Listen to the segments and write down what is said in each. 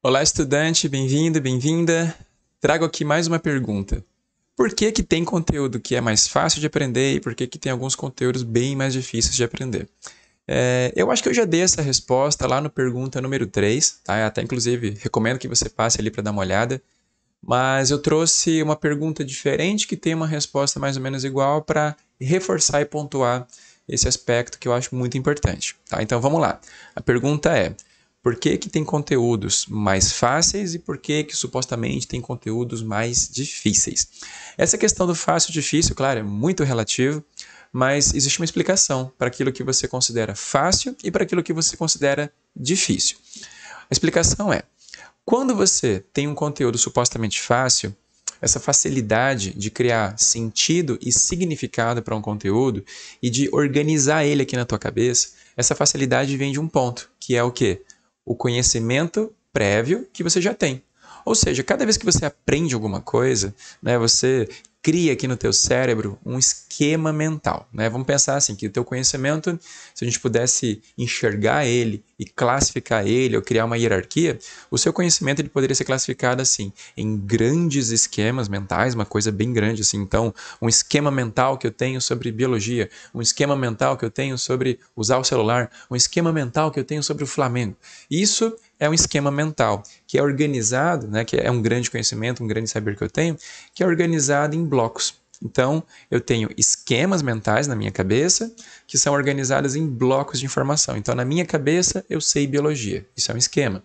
Olá, estudante, bem-vindo, bem-vinda. Trago aqui mais uma pergunta. Por que, que tem conteúdo que é mais fácil de aprender e por que, que tem alguns conteúdos bem mais difíceis de aprender? É, eu acho que eu já dei essa resposta lá no pergunta número 3, tá? Até inclusive recomendo que você passe ali para dar uma olhada. Mas eu trouxe uma pergunta diferente que tem uma resposta mais ou menos igual para reforçar e pontuar esse aspecto que eu acho muito importante. Tá? Então vamos lá. A pergunta é: por que, que tem conteúdos mais fáceis e por que, que supostamente tem conteúdos mais difíceis? Essa questão do fácil e difícil, claro, é muito relativo, mas existe uma explicação para aquilo que você considera fácil e para aquilo que você considera difícil. A explicação é: quando você tem um conteúdo supostamente fácil, essa facilidade de criar sentido e significado para um conteúdo e de organizar ele aqui na tua cabeça, essa facilidade vem de um ponto, que é o quê? o conhecimento prévio que você já tem. Ou seja, cada vez que você aprende alguma coisa, né, você cria aqui no teu cérebro um esquema mental, né? Vamos pensar assim que o teu conhecimento, se a gente pudesse enxergar ele e classificar ele ou criar uma hierarquia, o seu conhecimento ele poderia ser classificado assim em grandes esquemas mentais, uma coisa bem grande assim. Então, um esquema mental que eu tenho sobre biologia, um esquema mental que eu tenho sobre usar o celular, um esquema mental que eu tenho sobre o Flamengo. Isso é um esquema mental que é organizado, né, que é um grande conhecimento, um grande saber que eu tenho, que é organizado em blocos. Então, eu tenho esquemas mentais na minha cabeça que são organizados em blocos de informação. Então, na minha cabeça, eu sei biologia, isso é um esquema.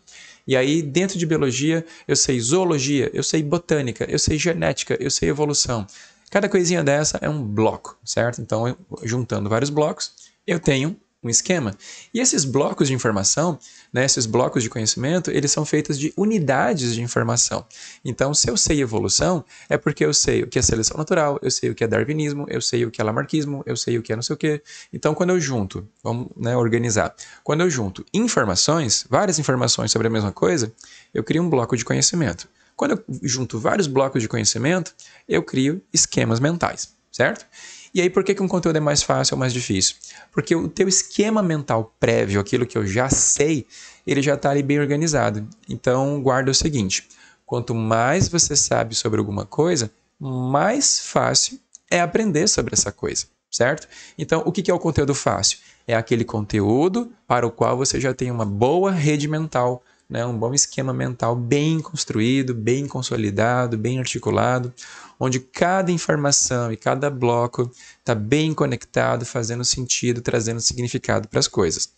E aí, dentro de biologia, eu sei zoologia, eu sei botânica, eu sei genética, eu sei evolução. Cada coisinha dessa é um bloco, certo? Então, juntando vários blocos, eu tenho um esquema. E esses blocos de informação, né, esses blocos de conhecimento, eles são feitos de unidades de informação. Então, se eu sei evolução, é porque eu sei o que é seleção natural, eu sei o que é darwinismo, eu sei o que é lamarquismo, eu sei o que é não sei o quê. Então, quando eu junto, vamos né, organizar, quando eu junto informações, várias informações sobre a mesma coisa, eu crio um bloco de conhecimento. Quando eu junto vários blocos de conhecimento, eu crio esquemas mentais, certo? E aí, por que, que um conteúdo é mais fácil ou mais difícil? Porque o teu esquema mental prévio, aquilo que eu já sei, ele já está ali bem organizado. Então, guarda o seguinte: quanto mais você sabe sobre alguma coisa, mais fácil é aprender sobre essa coisa, certo? Então, o que, que é o conteúdo fácil? É aquele conteúdo para o qual você já tem uma boa rede mental né, um bom esquema mental bem construído, bem consolidado, bem articulado, onde cada informação e cada bloco está bem conectado, fazendo sentido, trazendo significado para as coisas.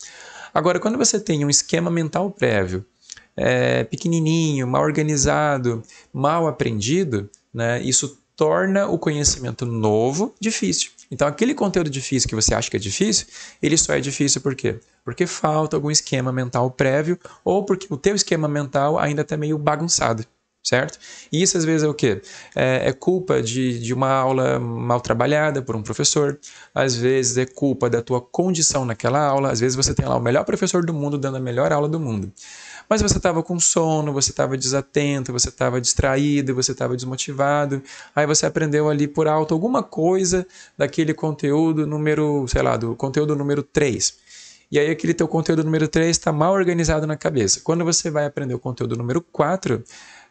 Agora, quando você tem um esquema mental prévio, é, pequenininho, mal organizado, mal aprendido, né, isso torna o conhecimento novo difícil. Então, aquele conteúdo difícil que você acha que é difícil, ele só é difícil por quê? Porque falta algum esquema mental prévio ou porque o teu esquema mental ainda está meio bagunçado certo? E isso às vezes é o quê? É, é, culpa de, de uma aula mal trabalhada por um professor, às vezes é culpa da tua condição naquela aula, às vezes você tem lá o melhor professor do mundo dando a melhor aula do mundo. Mas você estava com sono, você estava desatento, você estava distraído, você estava desmotivado. Aí você aprendeu ali por alto alguma coisa daquele conteúdo número, sei lá, do conteúdo número 3. E aí aquele teu conteúdo número 3 está mal organizado na cabeça. Quando você vai aprender o conteúdo número 4,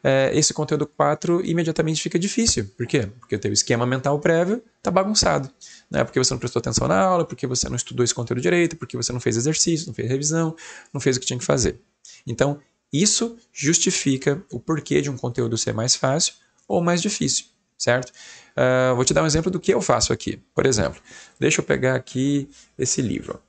é, esse conteúdo 4 imediatamente fica difícil. Por quê? Porque o teu esquema mental prévio está bagunçado. Né? Porque você não prestou atenção na aula, porque você não estudou esse conteúdo direito, porque você não fez exercício, não fez revisão, não fez o que tinha que fazer. Então, isso justifica o porquê de um conteúdo ser mais fácil ou mais difícil, certo? Uh, vou te dar um exemplo do que eu faço aqui. Por exemplo, deixa eu pegar aqui esse livro.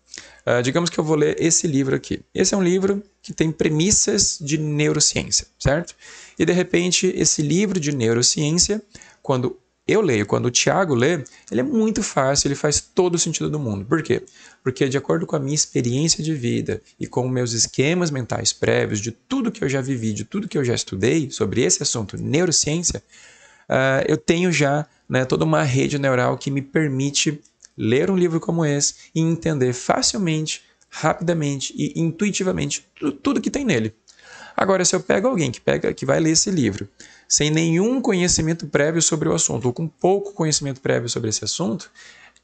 Uh, digamos que eu vou ler esse livro aqui. Esse é um livro que tem premissas de neurociência, certo? E de repente, esse livro de neurociência, quando eu leio, quando o Tiago lê, ele é muito fácil, ele faz todo o sentido do mundo. Por quê? Porque, de acordo com a minha experiência de vida e com meus esquemas mentais prévios, de tudo que eu já vivi, de tudo que eu já estudei sobre esse assunto, neurociência, uh, eu tenho já né, toda uma rede neural que me permite ler um livro como esse e entender facilmente, rapidamente e intuitivamente tudo que tem nele. Agora, se eu pego alguém que, pega, que vai ler esse livro sem nenhum conhecimento prévio sobre o assunto, ou com pouco conhecimento prévio sobre esse assunto,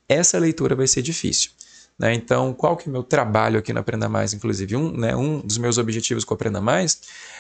essa leitura vai ser difícil. Né? Então, qual que é o meu trabalho aqui no Aprenda Mais, inclusive? Um, né, um dos meus objetivos com o Aprenda Mais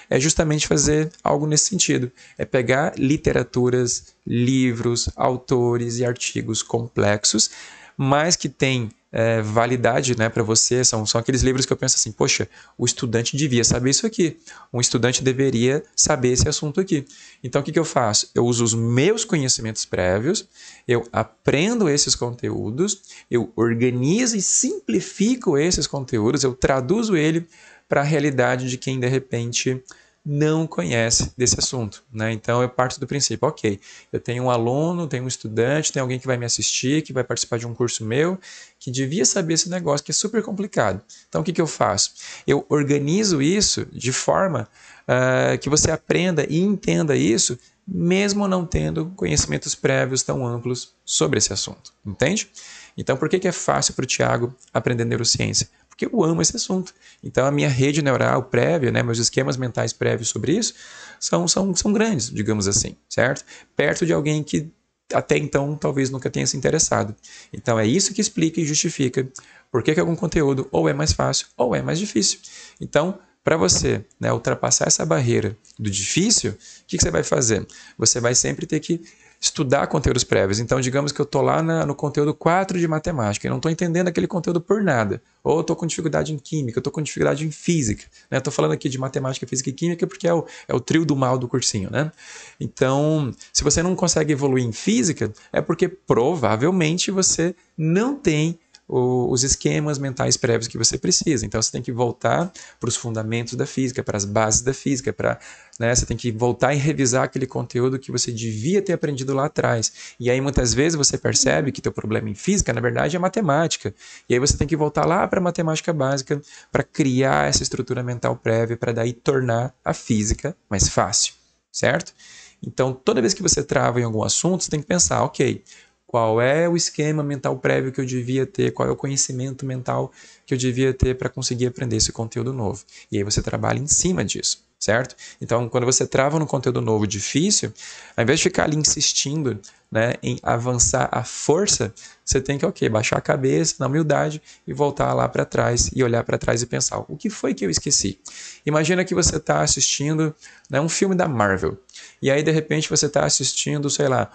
é justamente fazer algo nesse sentido. É pegar literaturas, livros, autores e artigos complexos, mas que têm é, validade né, para você. São, são aqueles livros que eu penso assim: poxa, o estudante devia saber isso aqui, um estudante deveria saber esse assunto aqui. Então, o que, que eu faço? Eu uso os meus conhecimentos prévios, eu aprendo esses conteúdos, eu organizo e simplifico esses conteúdos, eu traduzo ele para a realidade de quem de repente não conhece desse assunto. Né? Então eu parto do princípio, ok, eu tenho um aluno, tenho um estudante, tem alguém que vai me assistir, que vai participar de um curso meu, que devia saber esse negócio que é super complicado. Então o que, que eu faço? Eu organizo isso de forma uh, que você aprenda e entenda isso, mesmo não tendo conhecimentos prévios tão amplos sobre esse assunto. Entende? Então por que, que é fácil para o Tiago aprender neurociência? porque eu amo esse assunto. Então, a minha rede neural prévia, né, meus esquemas mentais prévios sobre isso, são, são, são grandes, digamos assim, certo? Perto de alguém que até então talvez nunca tenha se interessado. Então, é isso que explica e justifica por que, que algum conteúdo ou é mais fácil ou é mais difícil. Então, para você né, ultrapassar essa barreira do difícil, o que, que, você vai fazer? Você vai sempre ter que estudar conteúdos prévios. Então, digamos que eu estou lá na, no conteúdo 4 de matemática e não estou entendendo aquele conteúdo por nada. Ou estou com dificuldade em química, estou com dificuldade em física. Estou né? falando aqui de matemática, física e química porque é o, é o trio do mal do cursinho. Né? Então, se você não consegue evoluir em física, é porque provavelmente você não tem os esquemas mentais prévios que você precisa. Então você tem que voltar para os fundamentos da física, para as bases da física, para né, você tem que voltar e revisar aquele conteúdo que você devia ter aprendido lá atrás. E aí muitas vezes você percebe que teu problema em física, na verdade, é matemática. E aí você tem que voltar lá para a matemática básica para criar essa estrutura mental prévia para daí tornar a física mais fácil, certo? Então, toda vez que você trava em algum assunto, você tem que pensar, ok, qual é o esquema mental prévio que eu devia ter, qual é o conhecimento mental que eu devia ter para conseguir aprender esse conteúdo novo. E aí você trabalha em cima disso certo? Então, quando você trava no conteúdo novo difícil, ao invés de ficar ali insistindo né, em avançar à força, você tem que okay, baixar a cabeça na humildade e voltar lá para trás e olhar para trás e pensar: o que foi que eu esqueci? Imagina que você está assistindo né, um filme da Marvel e aí de repente você está assistindo, sei lá,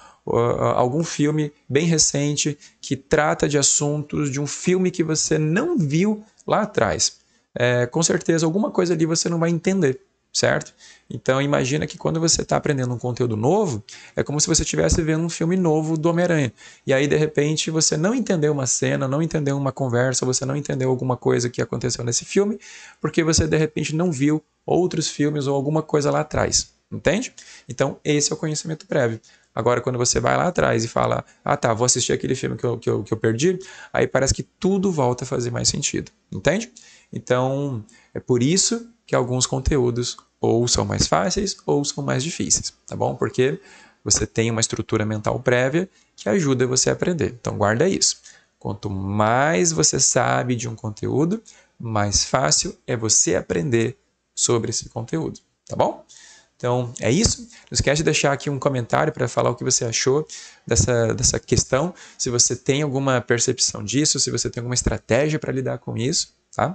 algum filme bem recente que trata de assuntos de um filme que você não viu lá atrás. É, com certeza, alguma coisa ali você não vai entender certo? Então imagina que quando você está aprendendo um conteúdo novo, é como se você estivesse vendo um filme novo do Homem-Aranha. E aí, de repente, você não entendeu uma cena, não entendeu uma conversa, você não entendeu alguma coisa que aconteceu nesse filme, porque você, de repente, não viu outros filmes ou alguma coisa lá atrás. Entende? Então, esse é o conhecimento prévio. Agora, quando você vai lá atrás e fala, ah tá, vou assistir aquele filme que eu, que eu, que eu perdi, aí parece que tudo volta a fazer mais sentido. Entende? Então, é por isso que alguns conteúdos ou são mais fáceis ou são mais difíceis, tá bom? Porque você tem uma estrutura mental prévia que ajuda você a aprender. Então guarda isso. Quanto mais você sabe de um conteúdo, mais fácil é você aprender sobre esse conteúdo, tá bom? Então é isso. Não esquece de deixar aqui um comentário para falar o que você achou dessa, dessa questão. Se você tem alguma percepção disso, se você tem alguma estratégia para lidar com isso, tá?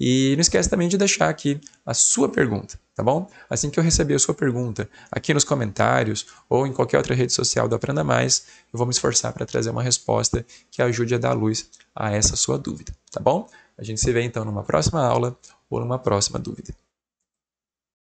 E não esquece também de deixar aqui a sua pergunta tá bom? Assim que eu receber a sua pergunta aqui nos comentários ou em qualquer outra rede social do Aprenda Mais, eu vou me esforçar para trazer uma resposta que ajude a dar luz a essa sua dúvida, tá bom? A gente se vê então numa próxima aula ou numa próxima dúvida.